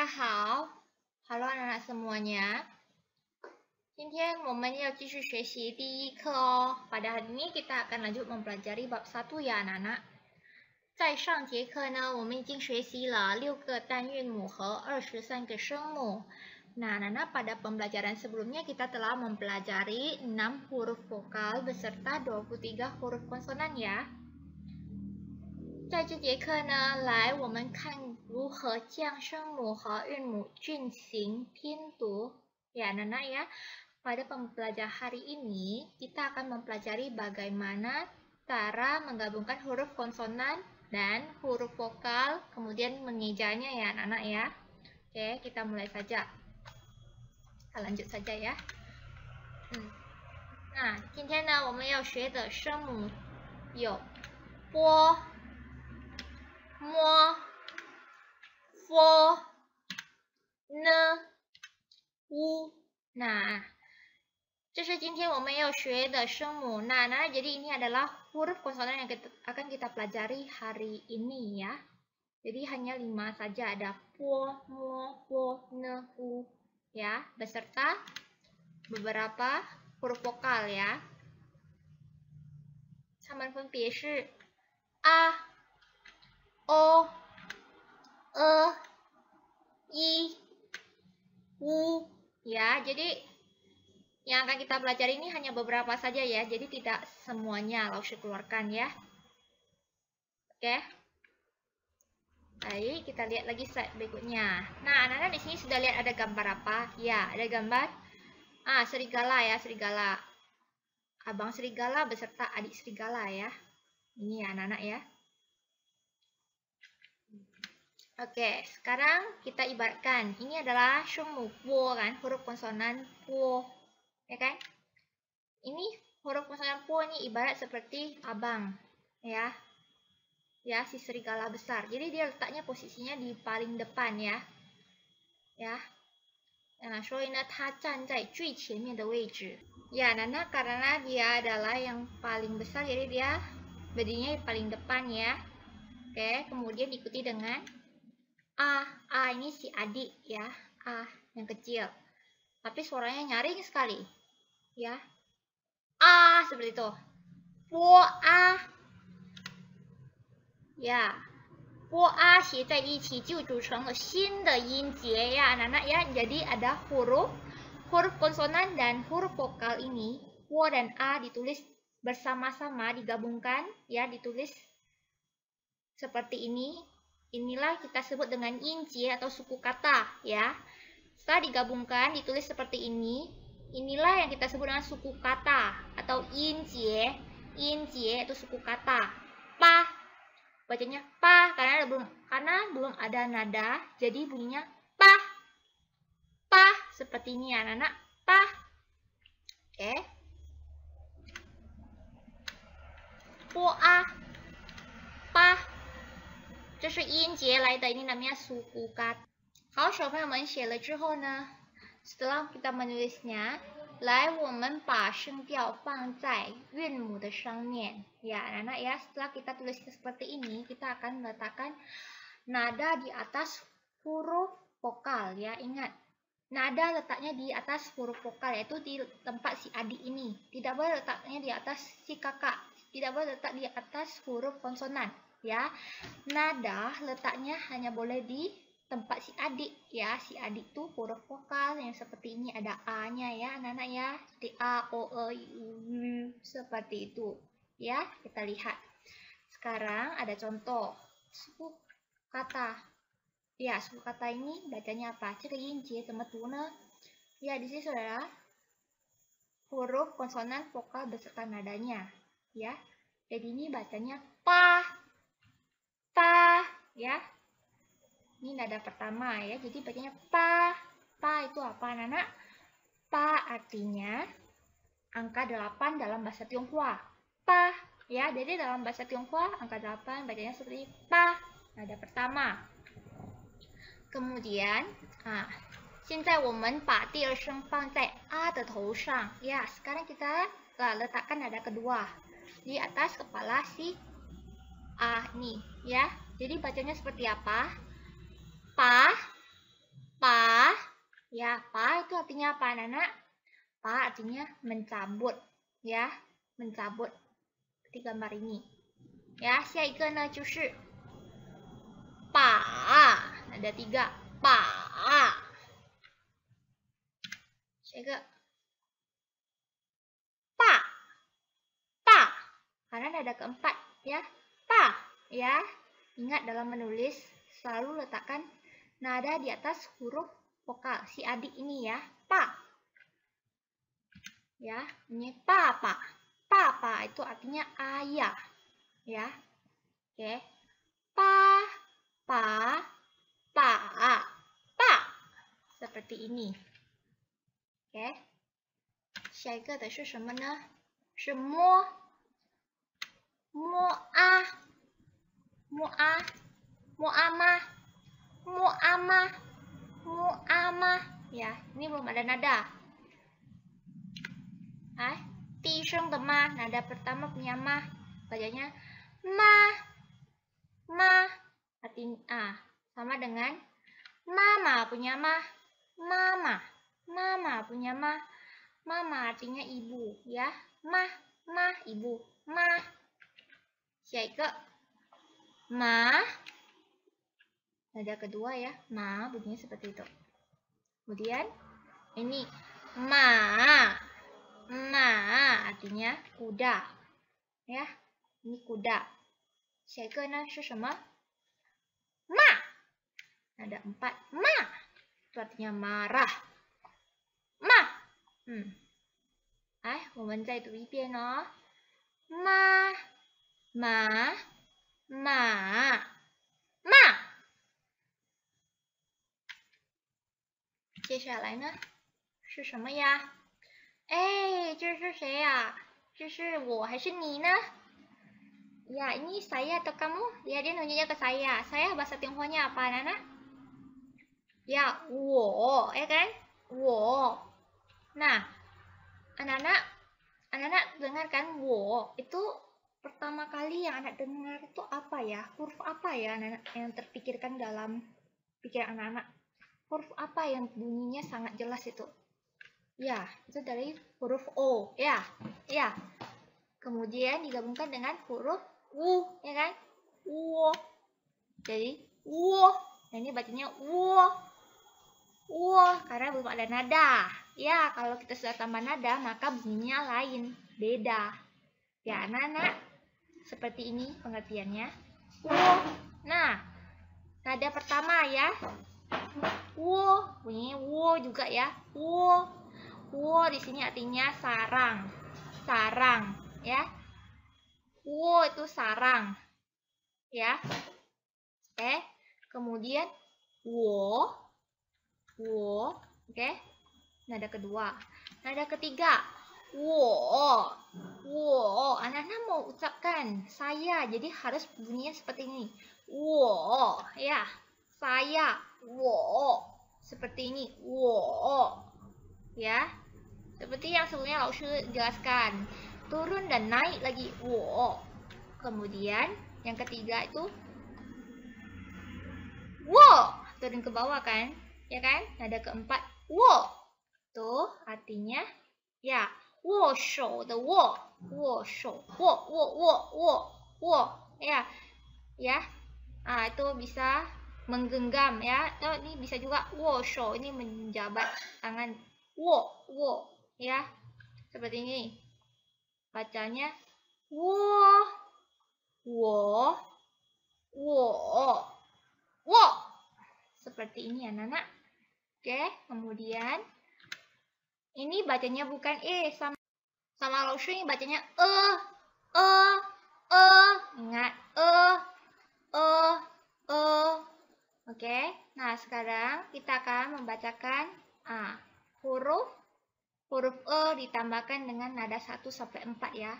anak-anak hari ini kita akan lanjut mempelajari bab satu ya Nana. anak 在上节课呢我们已经学习了六个单韵母和二十三个声母 nah pada pembelajaran sebelumnya kita telah mempelajari 6 huruf vokal beserta 23 huruf konsonan ya. 在这节课呢，来我们看。如何降声母和韵母进行拼读? Ya, anak-anak ya. Pada pembelajaran hari ini, kita akan mempelajari bagaimana cara menggabungkan huruf konsonan dan huruf vokal, kemudian mengejanya ya anak ya. Oke, kita mulai saja. Kita lanjut saja ya. Nah, Hmm. Nah, 今天呢，我们要学的声母有 b、m、m。U. semua. nah jadi ini adalah huruf konsonan yang kita, akan kita pelajari hari ini ya. Jadi hanya lima saja ada po, mo, po, ne, u ya, beserta beberapa huruf vokal ya. Sama pun a, o, e, i, u, Ya, jadi yang akan kita pelajari ini hanya beberapa saja ya, jadi tidak semuanya langsung keluarkan ya. Oke. Baik, kita lihat lagi slide berikutnya. Nah, anak-anak di sini sudah lihat ada gambar apa? Ya, ada gambar ah serigala ya, serigala. Abang serigala beserta adik serigala ya. Ini ya, anak-anak ya. Oke, sekarang kita ibaratkan ini adalah shumu puo kan, huruf konsonan puo, ya kan? Ini huruf konsonan puo ini ibarat seperti abang, ya, ya si serigala besar. Jadi dia letaknya posisinya di paling depan ya, ya. Nah, so ini tacan zai cui qianmian Ya, nana karena dia adalah yang paling besar, jadi dia berdirinya di paling depan ya. Oke, kemudian diikuti dengan A, ah, A ah, ini si adik ya, A ah, yang kecil. Tapi suaranya nyaring sekali. Ya. A seperti itu. Po A. Ya. Po A xi zai yi qi jiu cheng le xin de yin jie ya, anak-anak ya. Jadi ada huruf huruf konsonan dan huruf vokal ini po dan a ditulis bersama-sama digabungkan ya ditulis seperti ini Inilah kita sebut dengan inci atau suku kata ya. Setelah digabungkan ditulis seperti ini. Inilah yang kita sebut dengan suku kata atau inci. Ya. Inci ya, itu suku kata. Pa bacanya pa karena belum karena belum ada nada jadi bunyinya pa pa seperti ini ya anak-anak pa oke okay. poa 这是音节来的，ini namanya sukukat。好，小朋友们写了之后呢，setelah kita menulisnya，来，我们把声调放在韵母的上面。Ya, anak-anak ya, setelah kita tulis seperti ini, kita akan meletakkan nada di atas huruf vokal ya, ingat。Nada Nada letaknya di atas huruf vokal yaitu di tempat si adik ini. Tidak boleh letaknya di atas si kakak. Tidak boleh letak di atas huruf konsonan ya. Nada letaknya hanya boleh di tempat si adik ya. Si adik tuh huruf vokal yang seperti ini ada A-nya ya anak-anak ya. t A, O, E, I, U, seperti itu ya. Kita lihat. Sekarang ada contoh suku kata. Ya, suku kata ini bacanya apa? Cerinci, temetuna. Ya, di sini saudara huruf konsonan vokal beserta nadanya ya. Jadi ini bacanya pa ya. Ini nada pertama ya, jadi bacanya pa. Pa itu apa, anak-anak? Pa artinya angka 8 dalam bahasa Tionghoa. Pa, ya. Jadi dalam bahasa Tionghoa angka 8 bacanya seperti pa, nada pertama. Kemudian, ah, Ya, Sekarang kita eh, letakkan nada kedua di atas kepala si a ini, ya. Jadi bacanya seperti apa? Pa, pa, ya pa itu artinya apa anak-anak? Pa artinya mencabut, ya mencabut. di gambar ini. Ya, siapa cuci. pa, ada tiga pa. Pa, pa, karena ada keempat ya, pa ya. Ingat dalam menulis, selalu letakkan nada di atas huruf vokal. Si adik ini ya, pa. Ya, ini pa pa pa pa itu artinya ayah. Ya. Oke. Pa, pa, pa, pa. Seperti ini. Oke. 下一个的是什么呢？是摸，摸啊。mu'a mu'amah mu'amah mu'amah ya ini belum ada nada ah tisheng de ma nada pertama punya mah bacanya ma ma arti a ah, sama dengan mama punya mah mama mama punya mah mama artinya ibu ya ma ma ibu mah ke ma ada kedua ya ma bunyinya seperti itu kemudian ini ma ma artinya kuda ya ini kuda second apa ma ada empat ma itu artinya marah ma hmm kita eh, ma. Ma. Ma. Ya, ini saya atau kamu? Ya, dia nunjuknya ke saya. Saya bahasa Tionghoa-nya apa, Nana? Ya, wo, ya kan? Wo. Nah, anak-anak, anak-anak dengarkan wo itu pertama kali yang anak dengar itu apa ya? Huruf apa ya anak yang terpikirkan dalam pikiran anak-anak? Huruf apa yang bunyinya sangat jelas itu? Ya, itu dari huruf O. Ya, ya. Kemudian digabungkan dengan huruf U, ya kan? U. Jadi, U. Nah, ini bacanya U. U, karena belum ada nada. Ya, kalau kita sudah tambah nada, maka bunyinya lain, beda. Ya, anak-anak. Seperti ini pengertiannya. Nah, nada pertama ya. Wo, ini wo juga ya. Wo. Wo di sini artinya sarang. Sarang, ya. Wo itu sarang. Ya. Oke. Kemudian wo. Wo, oke. Nada kedua. Nada ketiga wo wo anak-anak mau ucapkan saya jadi harus bunyinya seperti ini wo ya saya wo seperti ini wo ya seperti yang sebelumnya Lao Shu jelaskan turun dan naik lagi wo kemudian yang ketiga itu wo turun ke bawah kan ya kan ada keempat wo tuh artinya ya 握手的握，握手，握握握握握 ya ya ah bisa menggenggam ya atau oh, ini bisa juga wo shou ini menjabat tangan wo wo ya seperti ini bacanya wo wo wo wo seperti ini ya Nana oke kemudian ini bacanya bukan E sama sama lotion ini bacanya E, E, E, ingat E, E, E. Oke, nah sekarang kita akan membacakan A. Huruf huruf E ditambahkan dengan nada 1 sampai 4 ya.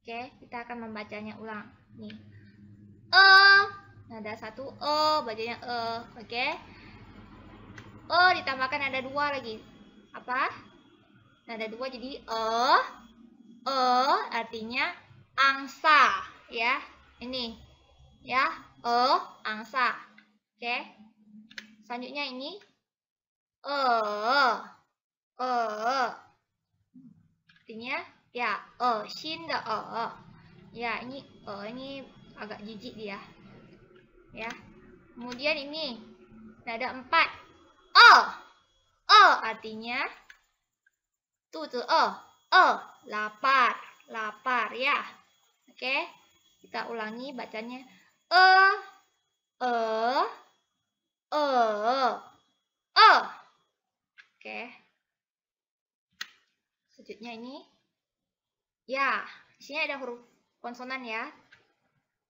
Oke, kita akan membacanya ulang. Nih. E, nada 1 E, bacanya E, oke. E ditambahkan ada dua lagi apa? Nada dua jadi e, e artinya angsa ya. Ini ya, e angsa. Oke. Selanjutnya ini e e artinya ya e shin de e. Ya, ini e ini agak jijik dia. Ya. Kemudian ini nada empat. E oh artinya 7 oh oh lapar lapar ya oke kita ulangi bacanya e e e e oke selanjutnya ini ya di sini ada huruf konsonan ya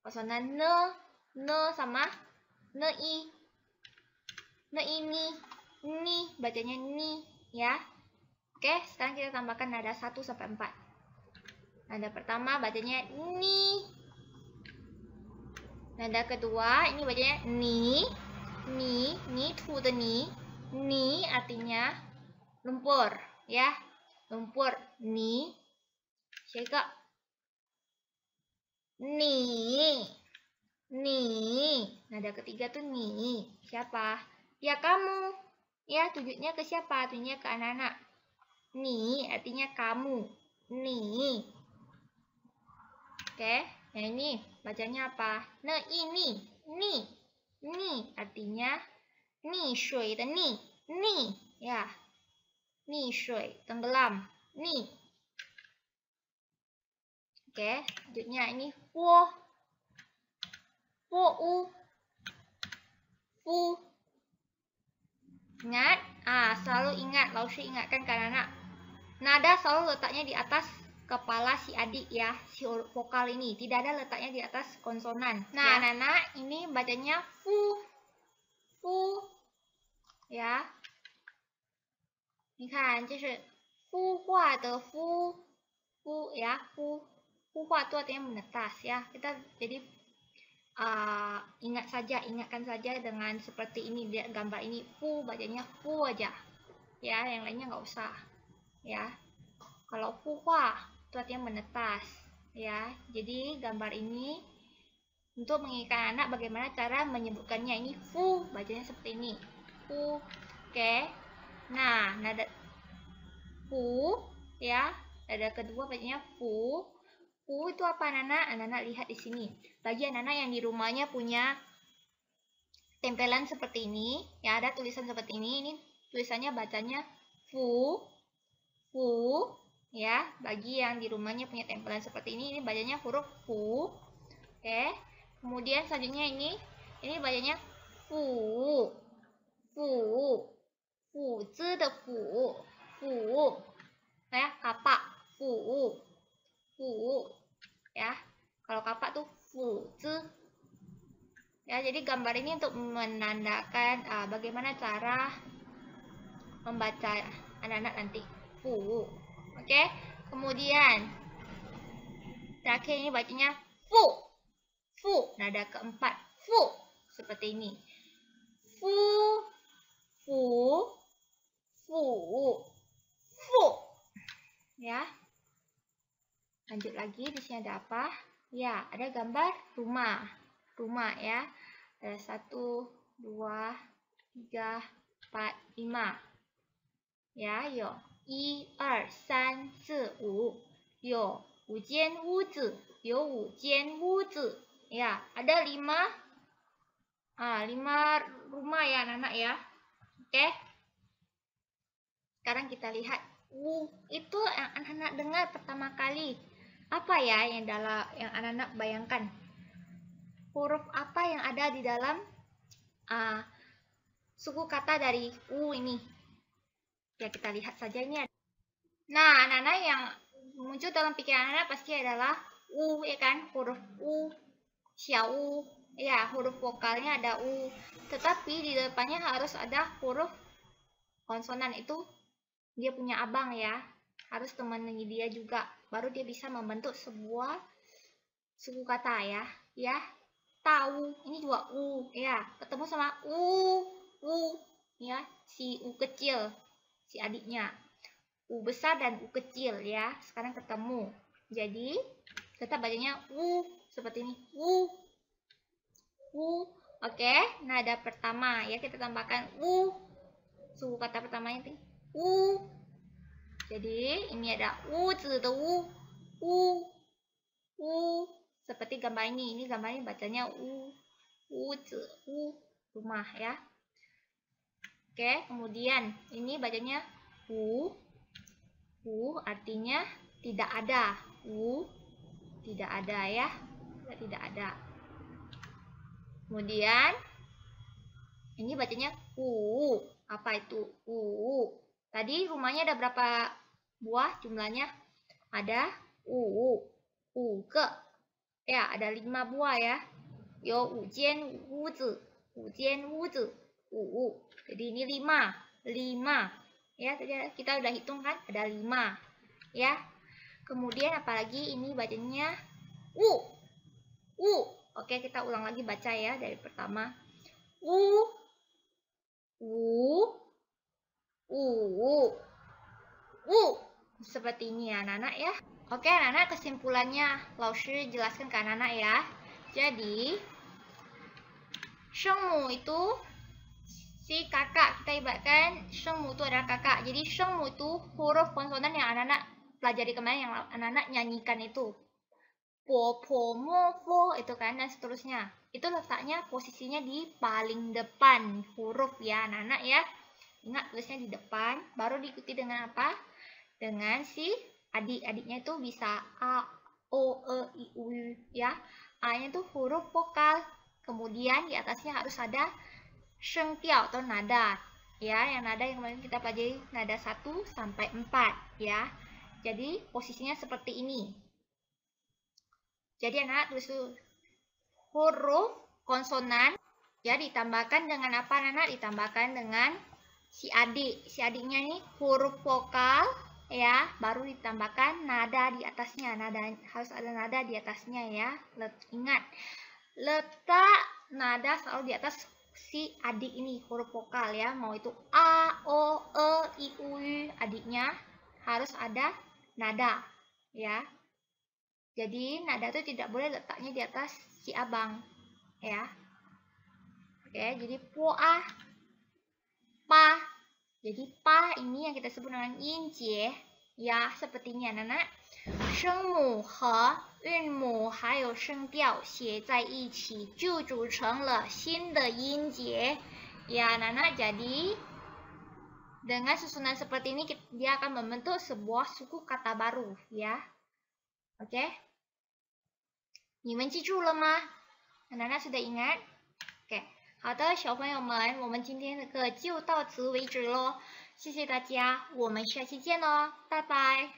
konsonan ne ne sama ne i ne ini ni, bacanya ni, ya. Oke, sekarang kita tambahkan nada 1 sampai 4. Nada pertama bacanya ni. Nada kedua ini bacanya ni. Ni, ni to the ni. Ni artinya lumpur, ya. Lumpur, ni. siapa Ni. Ni. Nada ketiga tuh ni. Siapa? Ya kamu. Ya, tujuhnya ke siapa? Tujuhnya ke anak-anak. Ni artinya kamu. Ni. Oke, okay. nah ini bacanya apa? Ne nah, ini. Ni. Ni artinya ni shui de ni. Ni. Ya. Ni shui, tenggelam. Ni. Oke, okay. selanjutnya ini wo. Wo u. Fu. Ingat? Ah, selalu ingat. Lausi ingatkan ke anak Nada selalu letaknya di atas kepala si adik ya, si vokal ini. Tidak ada letaknya di atas konsonan. Nah, ya. ini bacanya fu, fu, ya. fu, hua itu artinya menetas ya. Kita jadi uh, ingat saja, ingatkan saja dengan seperti ini gambar ini fu bacanya fu aja. Ya, yang lainnya nggak usah. Ya. Kalau fu hua itu artinya menetas, ya. Jadi gambar ini untuk mengingatkan anak bagaimana cara menyebutkannya ini fu bacanya seperti ini. Fu. Oke. Nah, nada fu ya. ada kedua bacanya fu U itu apa Nana? Ah, Anak-anak lihat di sini. Bagi anak yang di rumahnya punya tempelan seperti ini, ya ada tulisan seperti ini, ini tulisannya bacanya fu, fu, ya. Bagi yang di rumahnya punya tempelan seperti ini, ini bacanya huruf fu, oke. Kemudian selanjutnya ini, ini bacanya fu, fu, fu, zi de fu, fu, ya, kapak, fu, fu, ya kalau kapak tuh fu zi ya jadi gambar ini untuk menandakan uh, bagaimana cara membaca anak-anak nanti fu oke okay? kemudian terakhir ini bacanya fu fu nada keempat fu seperti ini fu fu fu fu ya Lanjut lagi, di sini ada apa? Ya, ada gambar rumah. Rumah ya. Ada 1, 2, 3, 4, 5. Ya, yo. 1, 2, 3, 4, 5. Yo, 5间屋子. Yo, 5间屋子. Ya, ada 5 Ah, lima rumah ya anak-anak ya. Oke. Sekarang kita lihat. Wu itu yang anak-anak dengar pertama kali apa ya yang dalam yang anak-anak bayangkan huruf apa yang ada di dalam uh, suku kata dari u ini ya kita lihat saja ini ada. nah anak-anak yang muncul dalam pikiran anak anak pasti adalah u ya kan huruf u xiao ya huruf vokalnya ada u tetapi di depannya harus ada huruf konsonan itu dia punya abang ya harus temani dia juga baru dia bisa membentuk sebuah suku kata ya. Ya, tahu. Ini juga u ya. Ketemu sama u, u ya, si u kecil, si adiknya. U besar dan u kecil ya. Sekarang ketemu. Jadi tetap bacanya u seperti ini. U. U. Oke, nada pertama ya kita tambahkan u. Suku kata pertamanya ini u jadi ini ada u de u u u seperti gambar ini. Ini gambarnya bacanya u u u rumah ya. Oke, kemudian ini bacanya u u artinya tidak ada. u tidak ada ya. Tidak ada. Kemudian ini bacanya u. Apa itu u? Tadi rumahnya ada berapa buah jumlahnya ada u u ke. Ya, ada lima buah ya. Yo u jian wu zi, u jian wu zi, u Jadi ini lima, lima. Ya, tadi kita udah hitung kan, ada lima. Ya, kemudian apalagi ini bacanya u u Oke, kita ulang lagi baca ya dari pertama. u u u u seperti ini ya, Nana ya. Oke, Nana kesimpulannya Lao jelaskan ke Nana ya. Jadi, Shengmu itu si kakak kita ibaratkan shengmu itu adalah kakak. Jadi shengmu itu huruf konsonan yang anak-anak pelajari kemarin yang anak-anak nyanyikan itu. Po, po, mo, po, itu kan, dan seterusnya. Itu letaknya posisinya di paling depan huruf ya anak-anak ya. Ingat tulisnya di depan, baru diikuti dengan apa? dengan si adik-adiknya itu bisa A, O, E, I, U, ya. A-nya itu huruf vokal, kemudian di atasnya harus ada shengtiao atau nada, ya. Yang nada yang kemarin kita pelajari nada 1 sampai 4, ya. Jadi posisinya seperti ini. Jadi anak tulis huruf konsonan ya ditambahkan dengan apa anak ditambahkan dengan si adik si adiknya ini huruf vokal ya baru ditambahkan nada di atasnya nada harus ada nada di atasnya ya Let, ingat letak nada selalu di atas si adik ini huruf vokal ya mau itu a o e i u adiknya harus ada nada ya jadi nada itu tidak boleh letaknya di atas si abang ya oke jadi puah pa jadi pa ini yang kita sebut dengan yin jie. Ya, sepertinya anak-anak. Sheng mu he, yun mu, hai you sheng diao xie zai yi qi, ju zu cheng le xin de yin jie. Ya, anak-anak, jadi dengan susunan seperti ini dia akan membentuk sebuah suku kata baru, ya. Oke? Okay? ingat? 好的，小朋友们，我们今天的课就到此为止喽，谢谢大家，我们下期见喽，拜拜。